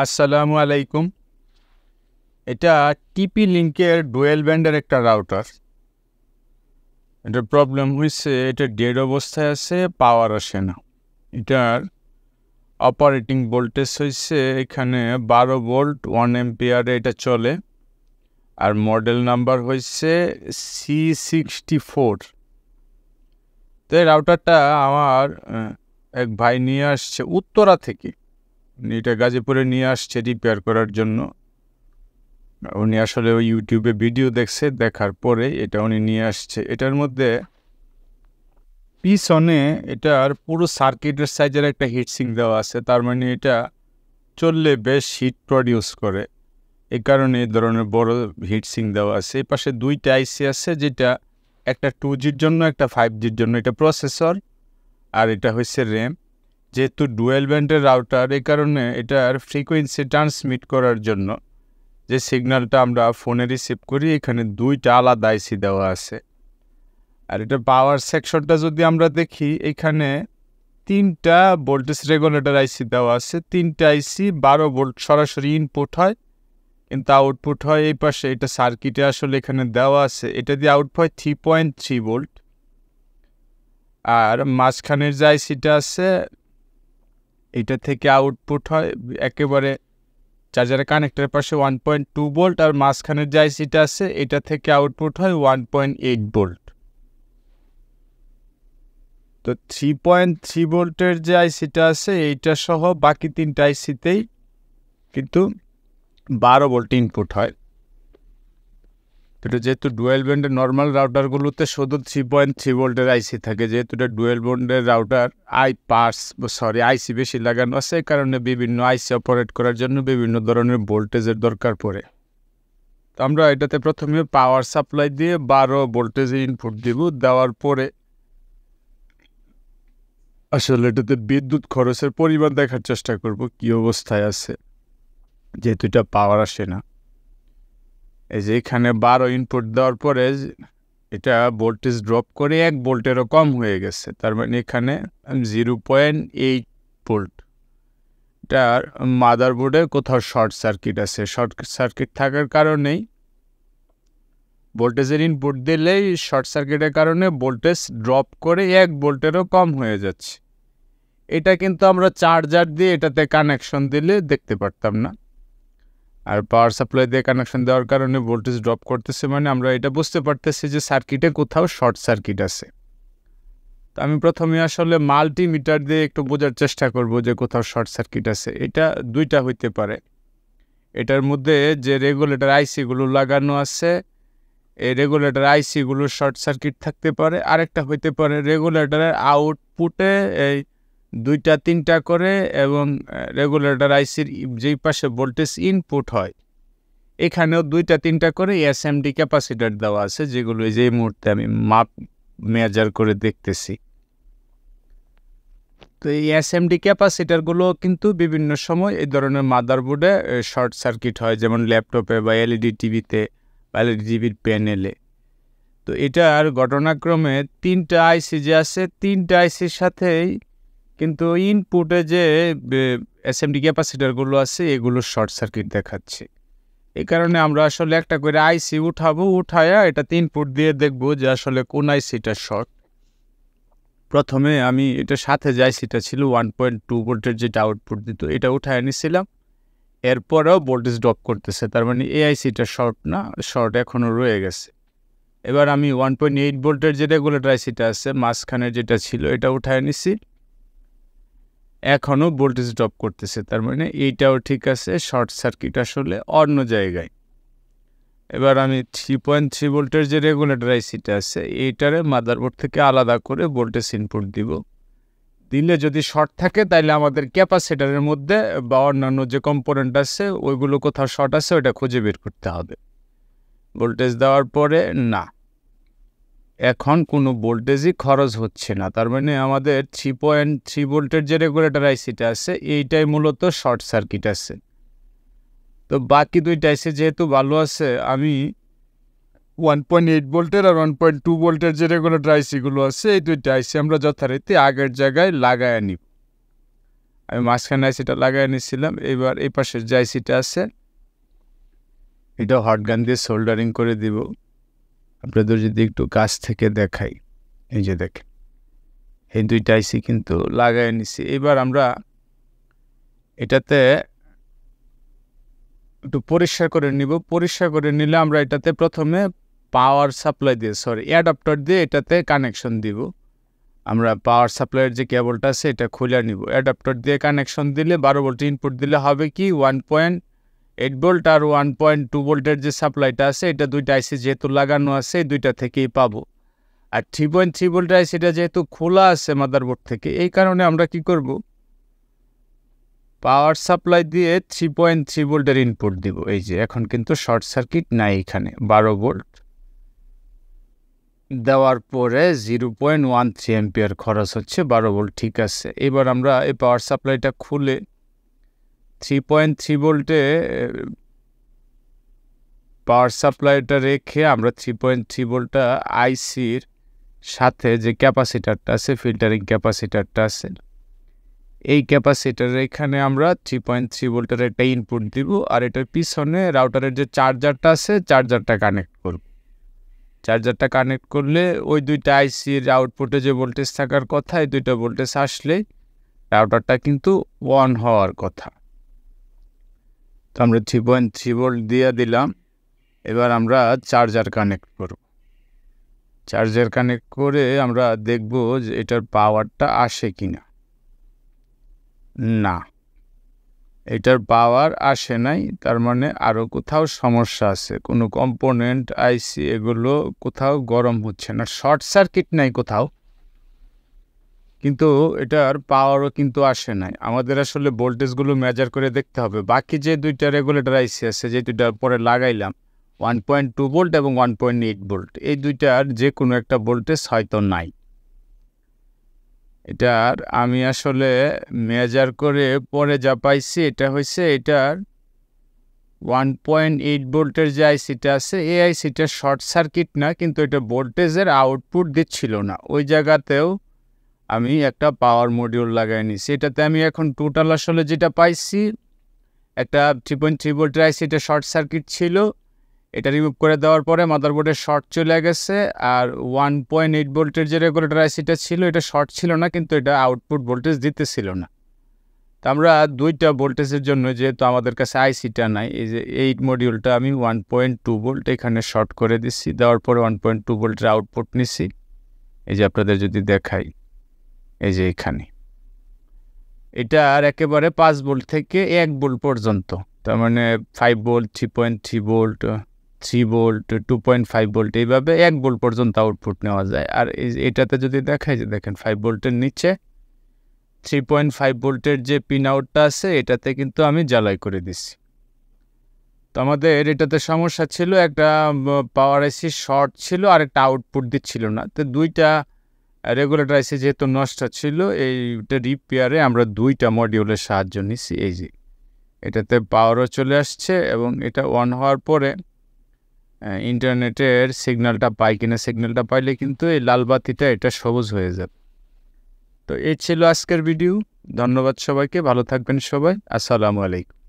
আসসালামু আলাইকুম এটা টিপি লিঙ্কের ডুয়েল ব্যান্ডের একটা রাউটার এটার প্রবলেম হয়েছে এটা ডেড অবস্থায় আছে পাওয়ার আসে না এটার অপারেটিং ভোল্টেজ হয়েছে এখানে বারো ভোল্ট ওয়ান এম্পিয়ারে এটা চলে আর মডেল নাম্বার হয়েছে সি সিক্সটি ফোর তো এই রাউটারটা আমার এক ভাই নিয়ে আসছে উত্তরা থেকে এটা গাজীপুরে নিয়ে আসছে রিপেয়ার করার জন্য উনি আসলে ওই ইউটিউবে ভিডিও দেখছে দেখার পরে এটা উনি নিয়ে আসছে এটার মধ্যে পিছনে এটার পুরো সার্কিটের সাইজের একটা হিটসিং দেওয়া আছে তার মানে এটা চললে বেশ হিট প্রডিউস করে এ কারণে এই ধরনের বড় হিটসিং দেওয়া আছে এই পাশে দুইটা আইসি আছে যেটা একটা টু জির জন্য একটা ফাইভ জির জন্য এটা প্রসেসর আর এটা হচ্ছে র্যাম যেহেতু ডুয়েল ব্যান্ডের রাউটার এই কারণে এটার ফ্রিকোয়েন্সি ট্রান্সমিট করার জন্য যে সিগন্যালটা আমরা ফোনে রিসিভ করি এখানে দুইটা আলাদা আইসি দেওয়া আছে আর এটা পাওয়ার সেকশনটা যদি আমরা দেখি এখানে তিনটা ভোল্টেজ রেগুলেটর আইসি দেওয়া আছে তিনটা আইসি বারো ভোল্ট সরাসরি ইনপুট হয় কিন্তু আউটপুট হয় এই পাশে এটা সার্কিটে আসলে এখানে দেওয়া আছে এটা দিয়ে আউটপুট হয় থ্রি পয়েন্ট থ্রি ভোল্ট আর মাঝখানের যে আইসিটা আছে এটা থেকে আউটপুট হয় একেবারে চার্জারের কানেক্টের পাশে ওয়ান পয়েন্ট টু বোল্ট আর মাঝখানের যে আইসিটা আছে এটা থেকে আউটপুট হয় ওয়ান পয়েন্ট এইট বোল্ট তো থ্রি পয়েন্ট থ্রি বোল্টের যে আইসিটা আছে এইটা সহ বাকি তিনটা আইসিতেই কিন্তু বারো বোল্ট ইনপুট হয় তো এটা যেহেতু ডুয়েল ব্যান্ডের নর্মাল রাউটারগুলোতে শুধু থ্রি পয়েন্ট থ্রি ভোল্টের আইসি থাকে যেহেতু এটা ডুয়েল ব্যান্ডের রাউটার আই পার্স সরি আইসি বেশি লাগানো আছে এই কারণে বিভিন্ন আইসি অপারেট করার জন্য বিভিন্ন ধরনের ভোল্টেজের দরকার পড়ে তো আমরা এটাতে প্রথমে পাওয়ার সাপ্লাই দিয়ে বারো ভোল্টেজে ইনপুট দিব দেওয়ার পরে আসলে এটাতে বিদ্যুৎ খরচের পরিমাণ দেখার চেষ্টা করব কি অবস্থায় আছে যেহেতু এটা পাওয়ার আসে না এই যে এখানে বারো ইনপুট দেওয়ার পরে এটা ভোল্টেজ ড্রপ করে এক ভোল্টেরও কম হয়ে গেছে তার মানে এখানে জিরো পয়েন্ট এইট ভোল্ট এটার মাদারবোর্ডে কোথাও শর্ট সার্কিট আছে শর্ট সার্কিট থাকার কারণেই ভোল্টেজের ইনপুট দিলেই শর্ট সার্কিটের কারণে ভোল্টেজ ড্রপ করে এক ভোল্টেরও কম হয়ে যাচ্ছে এটা কিন্তু আমরা চার্জার দিয়ে এটাতে কানেকশন দিলে দেখতে পারতাম না আর পাওয়ার সাপ্লাই দিয়ে কানেকশন দেওয়ার কারণে ভোল্টেজ ড্রপ করতেছে মানে আমরা এটা বুঝতে পারতেছি যে সার্কিটে কোথাও শর্ট সার্কিট আছে তো আমি প্রথমে আসলে মাল্টিমিটার দিয়ে একটু বোঝার চেষ্টা করব যে কোথাও শর্ট সার্কিট আছে এটা দুইটা হইতে পারে এটার মধ্যে যে রেগুলেটর আইসিগুলো লাগানো আছে এই রেগুলেটর আইসিগুলো শর্ট সার্কিট থাকতে পারে আরেকটা হইতে পারে রেগুলেটরের আউটপুটে এই দুইটা তিনটা করে এবং রেগুলেটর আইসির যেই পাশে ভোল্টেজ ইনপুট হয় এখানেও দুইটা তিনটা করে এসএমডি ক্যাপাসিটার দেওয়া আছে যেগুলো যেই মুহূর্তে আমি মাপ মেজার করে দেখতেছি তো এই এসএমডি ক্যাপাসিটারগুলো কিন্তু বিভিন্ন সময় এই ধরনের মাদারবোর্ডে শর্ট সার্কিট হয় যেমন ল্যাপটপে বা এলইডি টিভিতে e বা এলইডি টিভির প্যানেলে তো এটার ঘটনাক্রমে তিনটা আইসি যে আছে তিনটা আইসির সাথেই কিন্তু ইনপুটে যে এসএমডি ক্যাপাসিটারগুলো আছে এগুলো শর্ট সার্কিট দেখাচ্ছে এই কারণে আমরা আসলে একটা করে আইসি উঠাবো উঠায়া এটাতে ইনপুট দিয়ে দেখব যে আসলে কোন আইসিটা শর্ট প্রথমে আমি এটা সাথে যে আইসিটা ছিল ওয়ান পয়েন্ট টু ভোল্টের যেটা আউটপুট দিত এটা উঠায় নিছিলাম এরপরেও ভোল্টেজ ড্রপ করতেছে তার মানে এ আইসিটা শর্ট না শর্ট এখনও রয়ে গেছে এবার আমি ওয়ান পয়েন্ট এইট ভোল্টের যে রেগুলেটর আইসিটা আছে মাঝখানের যেটা ছিল এটা উঠায় নিছি এখনও ভোল্টেজ ড্রপ করতেছে তার মানে এইটাও ঠিক আছে শর্ট সার্কিট আসলে অন্য জায়গায় এবার আমি থ্রি পয়েন্ট থ্রি ভোল্টের যে রেগুলেটর আইসিটা আছে এইটারে মাদারবোর্ড থেকে আলাদা করে ভোল্টেজ ইনপুট দিব দিলে যদি শর্ট থাকে তাহলে আমাদের ক্যাপাসিটারের মধ্যে বা অন্যান্য যে কম্পোনেন্ট আছে ওইগুলো কোথাও শর্ট আছে ওইটা খুঁজে বের করতে হবে ভোল্টেজ দেওয়ার পরে না এখন কোনো ভোল্টেজই খরচ হচ্ছে না তার মানে আমাদের থ্রি পয়েন্ট থ্রি ভোল্টের যে রেগুলেটার আইসিটা আছে এইটাই মূলত শর্ট সার্কিট আছে তো বাকি দুইটা আইসি যেহেতু ভালো আছে আমি ওয়ান পয়েন্ট এইট ভোল্টের আর ওয়ান পয়েন্ট টু ভোল্টের যে রেগুলেটর আইসিগুলো আছে এই দুইটা আইসি আমরা যথারীতি আগের জায়গায় লাগাই আনি আমি মাঝখানে আইসিটা লাগাই নিয়েছিলাম এবার এই পাশের যে আইসিটা আছে এটা হটগান দিয়ে সোল্ডারিং করে দিব আপনাদের যদি একটু কাছ থেকে দেখাই এই যে দেখেন এই দুইটা কিন্তু লাগাই নিছি এবার আমরা এটাতে একটু পরিষ্কার করে নিব পরিষ্কার করে নিলে আমরা এটাতে প্রথমে পাওয়ার সাপ্লাই দিয়ে সরি অ্যাডাপ্টার দিয়ে এটাতে কানেকশন দিব আমরা পাওয়ার সাপ্লাইয়ের যে কেবলটা আছে এটা খুলে নিব অ্যাডাপ্টার দিয়ে কানেকশন দিলে বারো ভোল্ট ইনপুট দিলে হবে কি ওয়ান পয়েন্ট এইট ভোল্ট আর ওয়ান পয়েন্ট টু ভোল্টের যে সাপ্লাইটা আছে এটা দুইটা আইসি যেহেতু লাগানো আছে দুইটা থেকেই পাবো আর থ্রি পয়েন্ট থ্রি ভোল্টের আইসিটা যেহেতু খোলা আছে মাদারবোর্ড থেকে এই কারণে আমরা কি করব পাওয়ার সাপ্লাই দিয়ে থ্রি পয়েন্ট থ্রি ভোল্টের ইনপুট দিব এই যে এখন কিন্তু শর্ট সার্কিট নাই এখানে বারো ভোল্ট দেওয়ার পরে zero point one three ampere খরচ হচ্ছে বারো ভোল্ট ঠিক আছে এবার আমরা এই পাওয়ার সাপ্লাইটা খুলে থ্রি পয়েন্ট থ্রি ভোল্টে পাওয়ার সাপ্লাইটা রেখে আমরা থ্রি পয়েন্ট থ্রি ভোল্টটা আইসির সাথে যে ক্যাপাসিটারটা আছে ফিল্টারিং ক্যাপাসিটারটা আছে এই ক্যাপাসিটার এখানে আমরা থ্রি পয়েন্ট থ্রি ভোল্টের একটা ইনপুট দিব আর এটার পিছনে রাউটারের যে চার্জারটা আছে চার্জারটা কানেক্ট করব চার্জারটা কানেক্ট করলে ওই দুইটা আইসির আউটপুটে যে ভোল্টেজ থাকার কথা এই দুইটা ভোল্টেজ আসলে রাউটারটা কিন্তু অন হওয়ার কথা তো আমরা থ্রি পয়েন্ট থ্রি ভোল্ট দিয়ে দিলাম এবার আমরা চার্জার কানেক্ট করব চার্জার কানেক্ট করে আমরা দেখব যে এটার পাওয়ারটা আসে কি না না এটার পাওয়ার আসে নাই তার মানে আরও কোথাও সমস্যা আছে কোনো কম্পোনেন্ট আইসি এগুলো কোথাও গরম হচ্ছে না শর্ট সার্কিট নাই কোথাও কিন্তু এটার পাওয়ারও কিন্তু আসে নাই আমাদের আসলে ভোল্টেজগুলো মেজার করে দেখতে হবে বাকি যে দুইটা রেগুলেটর আইসি আছে যে দুইটার পরে লাগাইলাম ওয়ান পয়েন্ট টু ভোল্ট এবং ওয়ান পয়েন্ট এইট ভোল্ট এই দুইটার যে কোনো একটা ভোল্টেজ হয়তো নাই এটার আমি আসলে মেজার করে পরে যা পাইছি এটা হয়েছে এটার ওয়ান পয়েন্ট এইট ভোল্টের যে আইসিটা আছে এই আইসিটা শর্ট সার্কিট না কিন্তু এটা ভোল্টেজের আউটপুট দিচ্ছিল না ওই জায়গাতেও আমি একটা পাওয়ার মডিউল লাগাই নিছি এটাতে আমি এখন টোটাল আসলে যেটা পাইছি একটা three point three volt IC এটা শর্ট সার্কিট ছিল এটা রিমুভ করে দেওয়ার পরে মাদারবোর্ডে শর্ট চলে গেছে আর ওয়ান পয়েন্ট এইট ভোল্টের যে রেগুলেটর আইসিটা ছিল এটা শর্ট ছিল না কিন্তু এটা আউটপুট ভোল্টেজ দিতেছিল না তো আমরা দুইটা ভোল্টেজের জন্য যেহেতু আমাদের কাছে আইসিটা নাই এই যে এইট মডিউলটা আমি ওয়ান পয়েন্ট টু ভোল্ট এখানে শর্ট করে দিচ্ছি দেওয়ার পরে ওয়ান পয়েন্ট টু ভোল্টের আউটপুট নিছি এই যে আপনাদের যদি দেখাই এই যে এখানে আর একেবারে পাঁচ বোল্ট থেকে এক বোল্ট পর্যন্ত তার মানে five volt three point three volt three volt two point five volt এইভাবে এক বোল্ট পর্যন্ত আউটপুট নেওয়া যায় আর এটাতে যদি দেখায় যে দেখেন ফাইভ বোল্টের নিচে থ্রি পয়েন্ট ফাইভ বোল্টের যে পিন আউটটা আছে এটাতে কিন্তু আমি জ্বালাই করে দিছি তো আমাদের এটাতে সমস্যা ছিল একটা পাওয়ার এসি শর্ট ছিল আর একটা আউটপুট দিচ্ছিল না তো দুইটা রেগুলেটর আইসি যেহেতু নষ্ট ছিল এইটা রিপেয়ারে আমরা দুইটা মডিউলের সাহায্য নিছি এই যে এটাতে পাওয়ারও চলে আসছে এবং এটা অন হওয়ার পরে ইন্টারনেটের সিগন্যালটা পাই কিনা সিগন্যালটা পাইলে কিন্তু এই লাল বাতিটা এটা সবুজ হয়ে যাবে তো এই ছিল আজকের ভিডিও ধন্যবাদ সবাইকে ভালো থাকবেন সবাই আসসালামু আলাইকুম